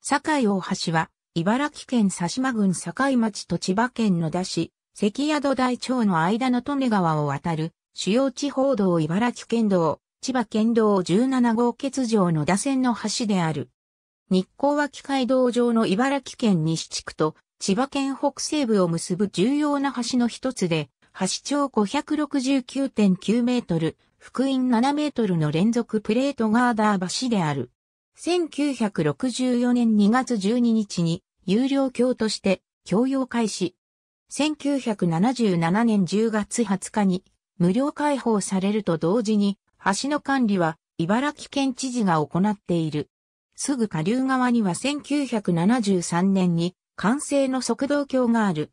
堺大橋は、茨城県佐島郡堺町と千葉県野田市、関宿大町の間の利根川を渡る、主要地方道茨城県道、千葉県道17号欠場野田線の橋である。日光脇街道上の茨城県西地区と千葉県北西部を結ぶ重要な橋の一つで、橋長569.9メートル、福音7メートルの連続プレートガーダー橋である。1964年2月12日に有料教として教養開始。1977年10月20日に無料開放されると同時に橋の管理は茨城県知事が行っている。すぐ下流側には1973年に完成の速道橋がある。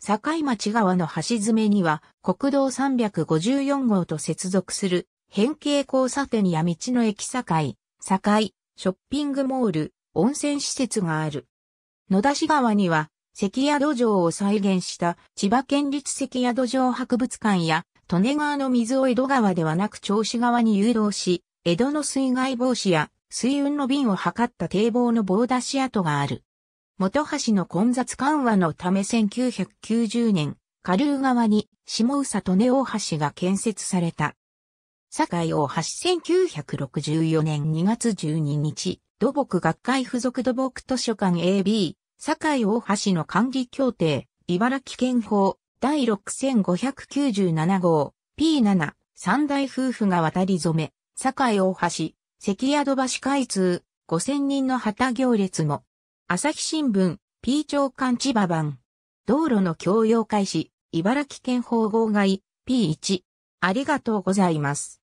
境町側の橋詰めには国道354号と接続する変形交差点や道の駅境、境、ショッピングモール、温泉施設がある。野田市川には、関宿城を再現した千葉県立関宿城博物館や、利根川の水を江戸川ではなく銚子川に誘導し、江戸の水害防止や水運の便を図った堤防の棒出し跡がある。元橋の混雑緩和のため1990年、下流川に下宇佐利根大橋が建設された。堺大橋1964年2月12日、土木学会附属土木図書館 AB、堺大橋の管理協定、茨城県法、第6597号、P7、三大夫婦が渡り染め、堺大橋、関宿橋開通、5000人の旗行列も。朝日新聞、P 長官千葉版。道路の共用開始、茨城県法号外、P1。ありがとうございます。